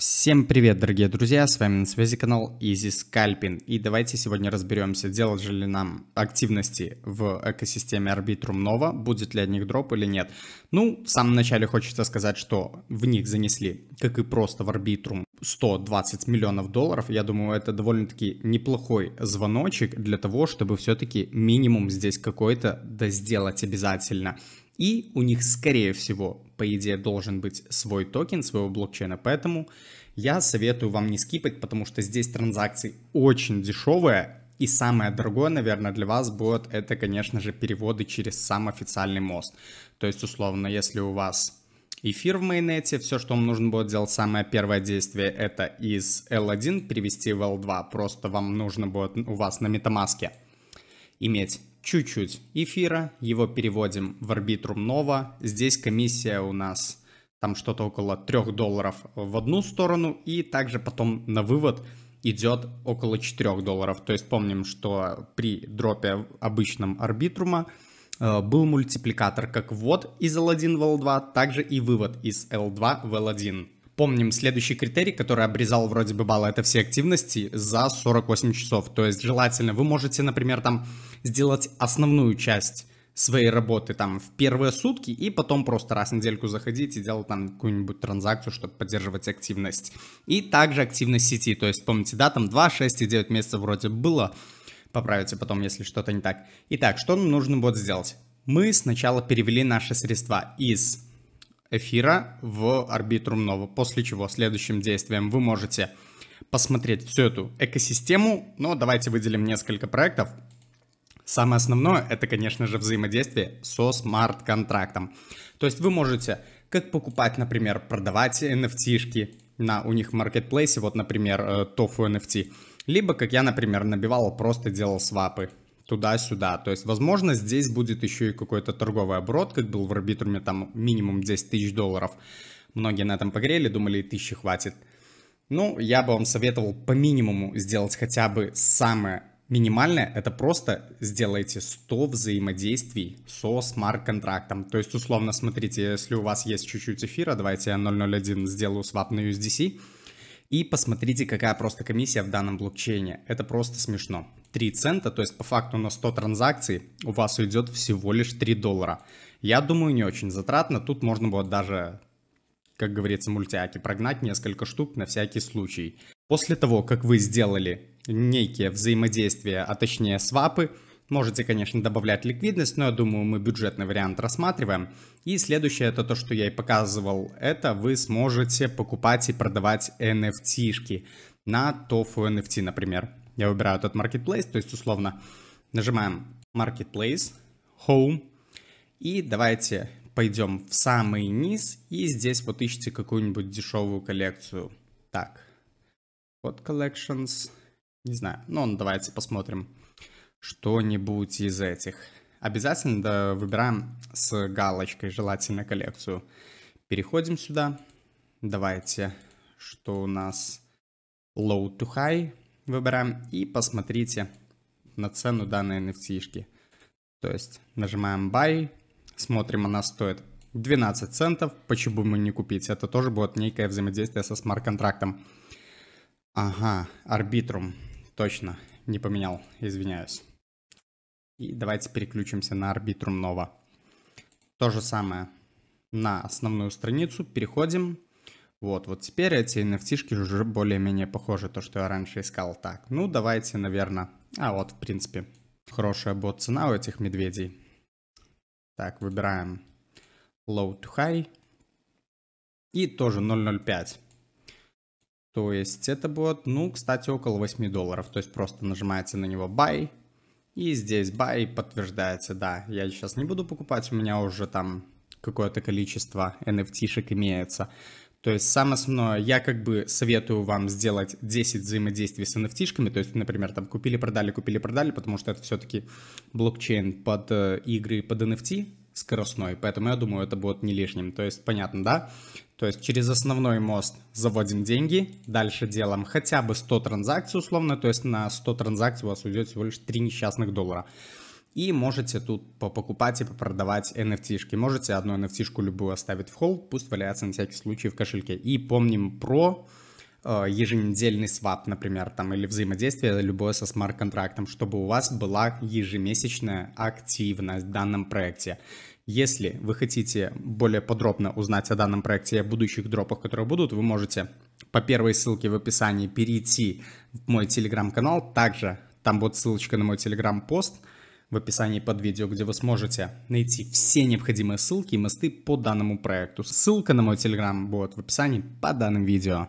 Всем привет, дорогие друзья, с вами на связи канал Easy Scalping, и давайте сегодня разберемся, делать же ли нам активности в экосистеме Arbitrum Nova, будет ли от них дроп или нет. Ну, в самом начале хочется сказать, что в них занесли, как и просто в Arbitrum, 120 миллионов долларов. Я думаю, это довольно-таки неплохой звоночек для того, чтобы все-таки минимум здесь какой-то да сделать обязательно. И у них, скорее всего, по идее, должен быть свой токен своего блокчейна. Поэтому я советую вам не скипать, потому что здесь транзакции очень дешевые. И самое дорогое, наверное, для вас будет, это, конечно же, переводы через сам официальный мост. То есть, условно, если у вас эфир в майонете. Все, что вам нужно будет делать, самое первое действие, это из L1 перевести в L2. Просто вам нужно будет у вас на метамаске иметь чуть-чуть эфира, его переводим в арбитрум нова. Здесь комиссия у нас там что-то около 3 долларов в одну сторону, и также потом на вывод идет около 4 долларов. То есть помним, что при дропе обычном арбитрума э, был мультипликатор как ввод из L1 в L2, также и вывод из L2 в L1. Помним следующий критерий, который обрезал вроде бы баллы, это все активности за 48 часов. То есть желательно вы можете, например, там сделать основную часть своей работы там в первые сутки и потом просто раз в недельку заходить и делать там какую-нибудь транзакцию, чтобы поддерживать активность. И также активность сети, то есть помните, да, там 2, 6 и 9 месяцев вроде было, поправите потом, если что-то не так. Итак, что нам нужно будет сделать? Мы сначала перевели наши средства из эфира в орбиту Румнова, после чего следующим действием вы можете посмотреть всю эту экосистему, но давайте выделим несколько проектов. Самое основное это, конечно же, взаимодействие со смарт-контрактом. То есть вы можете как покупать, например, продавать NFT-шки на у них маркетплейсе, вот, например, э, тофу NFT, либо, как я, например, набивал, просто делал свапы туда-сюда. То есть, возможно, здесь будет еще и какой-то торговый оборот, как был в арбитруме, там минимум 10 тысяч долларов. Многие на этом погрели, думали, и тысячи хватит. Ну, я бы вам советовал по минимуму сделать хотя бы самое минимальное. Это просто сделайте 100 взаимодействий со смарт-контрактом. То есть, условно, смотрите, если у вас есть чуть-чуть эфира, давайте я 0.01 сделаю свап на USDC. И посмотрите, какая просто комиссия в данном блокчейне. Это просто смешно. 3 цента, то есть по факту на 100 транзакций у вас уйдет всего лишь 3 доллара. Я думаю, не очень затратно, тут можно было даже, как говорится, мультиаки прогнать несколько штук на всякий случай. После того, как вы сделали некие взаимодействия, а точнее свапы, Можете, конечно, добавлять ликвидность, но я думаю, мы бюджетный вариант рассматриваем. И следующее, это то, что я и показывал, это вы сможете покупать и продавать NFT-шки на TOFU NFT, например я выбираю этот marketplace, то есть условно нажимаем marketplace, home, и давайте пойдем в самый низ, и здесь вот ищите какую-нибудь дешевую коллекцию. Так, вот collections, не знаю, ну давайте посмотрим что-нибудь из этих. Обязательно да, выбираем с галочкой желательно коллекцию. Переходим сюда. Давайте, что у нас low to high выбираем и посмотрите на цену данной NFT. -шки. То есть нажимаем Buy, смотрим, она стоит 12 центов, почему бы не купить? Это тоже будет некое взаимодействие со смарт-контрактом. Ага, Арбитрум, точно, не поменял, извиняюсь. И давайте переключимся на Арбитрум нова. То же самое. На основную страницу переходим, вот, вот теперь эти nft уже более-менее похожи, то, что я раньше искал. Так, ну давайте, наверное... А, вот, в принципе, хорошая бот цена у этих медведей. Так, выбираем low to high. И тоже 0.05. То есть это будет, ну, кстати, около 8 долларов. То есть просто нажимаете на него buy. И здесь buy подтверждается, да, я сейчас не буду покупать, у меня уже там какое-то количество NFT-шек имеется. То есть самое основное, я как бы советую вам сделать 10 взаимодействий с nft то есть, например, там купили, продали, купили, продали, потому что это все-таки блокчейн под э, игры, под NFT скоростной, поэтому я думаю, это будет не лишним. То есть понятно, да? То есть через основной мост заводим деньги, дальше делаем хотя бы 100 транзакций условно, то есть на 100 транзакций у вас уйдет всего лишь 3 несчастных доллара. И можете тут покупать и продавать NFT-шки. Можете одну NFT-шку любую оставить в холд, пусть валяется на всякий случай в кошельке. И помним про э, еженедельный свап, например, там, или взаимодействие любое со смарт-контрактом, чтобы у вас была ежемесячная активность в данном проекте. Если вы хотите более подробно узнать о данном проекте и о будущих дропах, которые будут, вы можете по первой ссылке в описании перейти в мой телеграм-канал. Также там будет ссылочка на мой телеграм-пост – в описании под видео, где вы сможете найти все необходимые ссылки и мосты по данному проекту. Ссылка на мой телеграм будет в описании под данным видео.